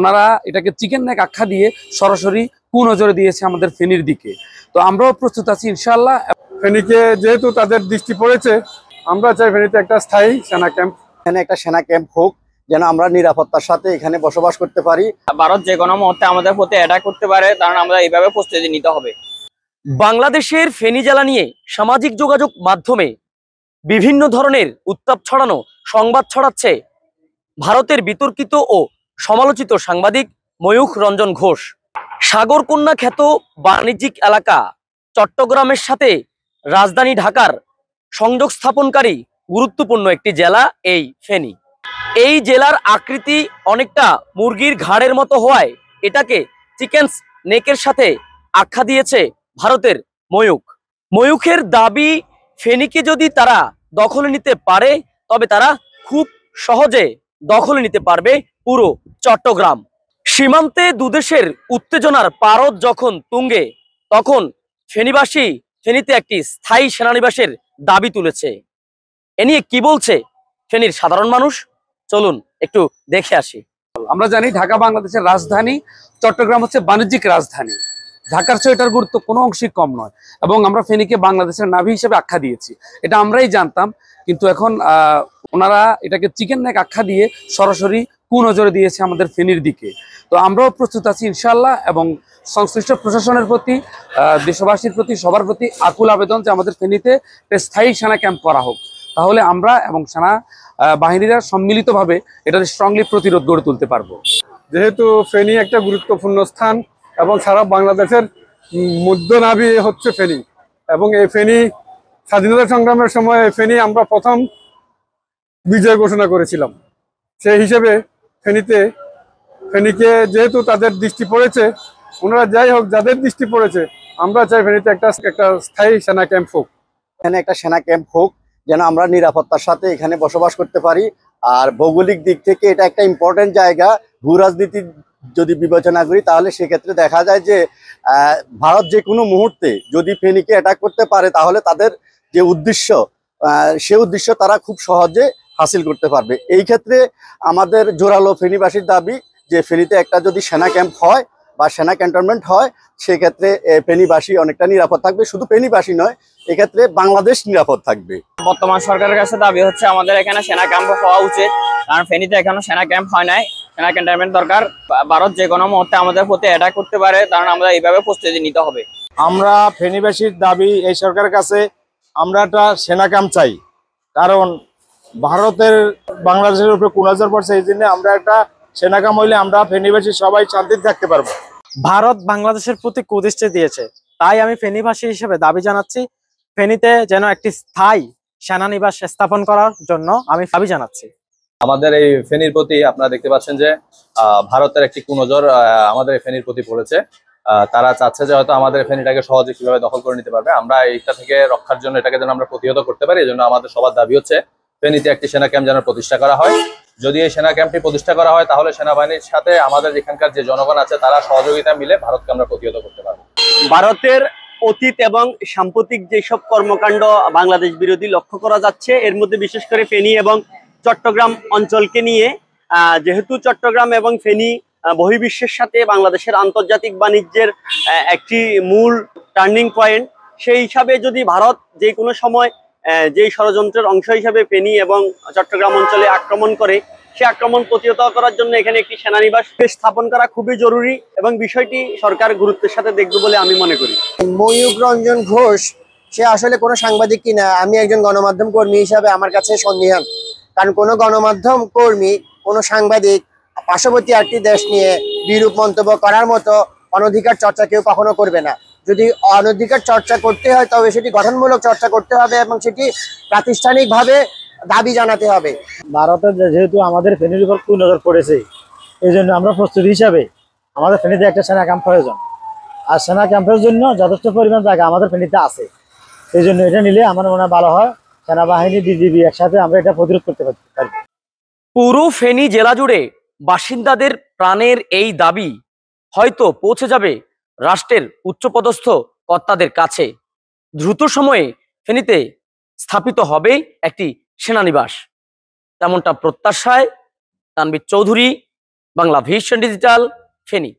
ওনারা এটাকে chicken neck আখ্যা দিয়ে সরাসরি কুনজরে দিয়েছে আমাদের ফেনীর দিকে তো আমরাও প্রস্তুত আছি ইনশাল্লাহ ফেনীকে যেহেতু তাদের দৃষ্টি পড়েছে আমরা চাই ফেনীতে একটা স্থায়ী সেনা ক্যাম্প এখানে একটা সেনা ক্যাম্প হোক যেন আমরা নিরাপত্তার সাথে এখানে বসবাস করতে পারি ভারত যে কোনো মুহূর্তে আমাদের প্রতি অ্যাটাক করতে পারে কারণ আমরা এইভাবে প্রস্তুতি নিতে হবে বাংলাদেশের ফেনী জেলা নিয়ে সামাজিক যোগাযোগ মাধ্যমে বিভিন্ন ধরনের উত্তাপ ছড়ানো সংবাদ ছড়াচ্ছে ভারতের বিতর্কিত ও সমালোচিত সাংবাদিক ময়ূখ রঞ্জন ঘোষ সাগরকন্যা খ্যাত বাণিজ্যিক এলাকা চট্টগ্রামের সাথে রাজধানী ঢাকার সংযোগ স্থাপনকারী গুরুত্বপূর্ণ একটি জেলা এই ফেনী এই জেলার আকৃতি অনেকটা মুরগির ঘাড়ের মতো হওয়ায় এটাকে চিকেনস নেকের সাথে আখ্যা দিয়েছে ভারতের ময়ূখ ময়ূখের দাবি ফেনীকে যদি তারা দখলে নিতে পারে তবে তারা খুব সহজে দখলে নিতে পারবে পুরো চট্টগ্রাম সীমান্তে দুদেশের উত্তেজনার পারদ যখন তুঙ্গে তখন ফেনীবাসী ফেনীতে একটি স্থায়ী সেনানিবাসের দাবি তুলেছে এ নিয়ে কি বলছে ফেনীর সাধারণ মানুষ চলুন একটু দেখে আসি আমরা জানি ঢাকা বাংলাদেশের রাজধানী চট্টগ্রাম হচ্ছে বাণিজ্যিক রাজধানী ঢাকার চেয়ে এটার গুরুত্ব কোনো অংশই কম নয় এবং আমরা ফেনীকে বাংলাদেশের নাভি হিসেবে আখ্যা দিয়েছি এটা আমরাই জানতাম কিন্তু এখন ওনারা এটাকে চিকেন নেক আখ্যা দিয়ে সরাসরি কুনজরে দিয়েছে আমাদের ফেনীর দিকে তো আমরাও প্রস্তুত আছি ইনশাল্লাহ এবং সংশ্লিষ্ট প্রশাসনের প্রতি দেশবাসীর প্রতি সবার প্রতি আকুল আবেদন যে আমাদের ফেনীতে স্থায়ী সেনা ক্যাম্প করা হোক তাহলে আমরা এবং সেনা বাহিনীরা সম্মিলিতভাবে এটার স্ট্রংলি প্রতিরোধ গড়ে তুলতে পারবো যেহেতু ফেনী একটা গুরুত্বপূর্ণ স্থান এবং সারা বাংলাদেশের মধ্যনাভি হচ্ছে ফেনী এবং এই ফেনী স্বাধীনতা সংগ্রামের সময় ফেনী আমরা প্রথম বিজয় ঘোষণা করেছিলাম সেই হিসেবে ফেনীতে ফেনীকে যেহেতু তাদের দৃষ্টি পড়েছে ওনারা যাই হোক যাদের দৃষ্টি পড়েছে আমরা চাই ফেনীতে একটা একটা স্থায়ী সেনা ক্যাম্প হোক এখানে একটা সেনা ক্যাম্প হোক যেন আমরা নিরাপত্তার সাথে এখানে বসবাস করতে পারি আর ভৌগোলিক দিক থেকে এটা একটা ইম্পর্টেন্ট জায়গা রাজনীতির যদি বিবেচনা করি তাহলে সেক্ষেত্রে দেখা যায় যে ভারত যে কোনো মুহূর্তে যদি ফেনীকে অ্যাটাক করতে পারে তাহলে তাদের যে উদ্দেশ্য সে উদ্দেশ্য তারা খুব সহজে হাসিল করতে পারবে এই ক্ষেত্রে আমাদের জোরালো ফেনীবাসীর দাবি যে ফেনীতে একটা যদি সেনা ক্যাম্প হয় বা সেনা ক্যান্টনমেন্ট হয় সেক্ষেত্রে ফেনীবাসী অনেকটা নিরাপদ থাকবে শুধু ফেনীবাসী নয় এক্ষেত্রে বাংলাদেশ নিরাপদ থাকবে বর্তমান সরকারের কাছে দাবি হচ্ছে আমাদের এখানে সেনা ক্যাম্প হওয়া উচিত কারণ ফেনীতে এখনো সেনা ক্যাম্প হয় নাই সেনা ক্যান্টনমেন্ট দরকার ভারত যে কোনো মুহূর্তে আমাদের প্রতি অ্যাটাক করতে পারে কারণ আমরা এইভাবে প্রস্তুতি নিতে হবে আমরা ফেনীবাসীর দাবি এই সরকারের কাছে আমরা একটা সেনা ক্যাম্প চাই কারণ ভারতের বাংলাদেশের উপরে কুনজর পড়ছে এই জন্য আমরা একটা সেনাকাম হইলে আমরা ফেনীবাসী সবাই শান্তিতে থাকতে পারবো ভারত বাংলাদেশের প্রতি কুদৃষ্টি দিয়েছে তাই আমি ফেনীবাসী হিসেবে দাবি জানাচ্ছি ফেনীতে যেন একটি স্থায়ী সেনানিবাস স্থাপন করার জন্য আমি দাবি জানাচ্ছি আমাদের এই ফেনীর প্রতি আপনারা দেখতে পাচ্ছেন যে ভারতের একটি কুনজর আমাদের ফেনীর প্রতি পড়েছে তারা চাচ্ছে যে হয়তো আমাদের ফেনীটাকে সহজে কিভাবে দখল করে নিতে পারবে আমরা এইটা থেকে রক্ষার জন্য এটাকে যেন আমরা প্রতিহত করতে পারি এই জন্য আমাদের সবার দাবি হচ্ছে ফেনীতে একটি সেনা ক্যাম্প যেন প্রতিষ্ঠা করা হয় যদি এই সেনা ক্যাম্পটি প্রতিষ্ঠা করা হয় তাহলে সেনাবাহিনীর সাথে আমাদের এখানকার যে জনগণ আছে তারা সহযোগিতা মিলে ভারতকে আমরা প্রতিহত করতে পারবো ভারতের অতীত এবং সাম্প্রতিক যেসব কর্মকাণ্ড বাংলাদেশ বিরোধী লক্ষ্য করা যাচ্ছে এর মধ্যে বিশেষ করে ফেনী এবং চট্টগ্রাম অঞ্চলকে নিয়ে যেহেতু চট্টগ্রাম এবং ফেনী বহির্বিশ্বের সাথে বাংলাদেশের আন্তর্জাতিক বাণিজ্যের একটি মূল টার্নিং পয়েন্ট সেই হিসাবে যদি ভারত যে কোনো সময় যেই ষড়যন্ত্রের অংশ হিসেবে পেনি এবং চট্টগ্রাম অঞ্চলে আক্রমণ করে সে আক্রমণ প্রতিহত করার জন্য এখানে একটি সেনানিবাস স্থাপন করা খুবই জরুরি এবং বিষয়টি সরকার গুরুত্বের সাথে দেখবে বলে আমি মনে করি ময়ূর রঞ্জন ঘোষ সে আসলে কোনো সাংবাদিক কিনা আমি একজন গণমাধ্যম কর্মী হিসাবে আমার কাছে সন্দেহান কারণ কোনো গণমাধ্যম কর্মী কোনো সাংবাদিক পার্শ্ববর্তী একটি দেশ নিয়ে বিরূপ মন্তব্য করার মতো অনধিকার চর্চা কেউ কখনো করবে না যদি অনধিকার চর্চা করতে হয় তবে সেটি গঠনমূলক চর্চা করতে হবে এবং সেটি প্রাতিষ্ঠানিকভাবে দাবি জানাতে হবে ভারতে যেহেতু আমাদের ফেনীর উপর নজর পড়েছে এই জন্য আমরা প্রস্তুতি হিসাবে আমাদের ফেনিতে একটা সেনা ক্যাম্প প্রয়োজন আর সেনা ক্যাম্পের জন্য যথেষ্ট পরিমাণ জায়গা আমাদের ফেনীতে আছে এই জন্য এটা নিলে আমার মনে হয় ভালো হয় সেনাবাহিনী বিজিবি একসাথে আমরা এটা প্রতিরোধ করতে পারবো পুরো ফেনী জেলা জুড়ে বাসিন্দাদের প্রাণের এই দাবি হয়তো পৌঁছে যাবে রাষ্ট্রের উচ্চপদস্থ কর্তাদের কাছে দ্রুত সময়ে ফেনীতে স্থাপিত হবে একটি সেনানিবাস তেমনটা প্রত্যাশায় তানবীর চৌধুরী বাংলা ভিশন ডিজিটাল ফেনী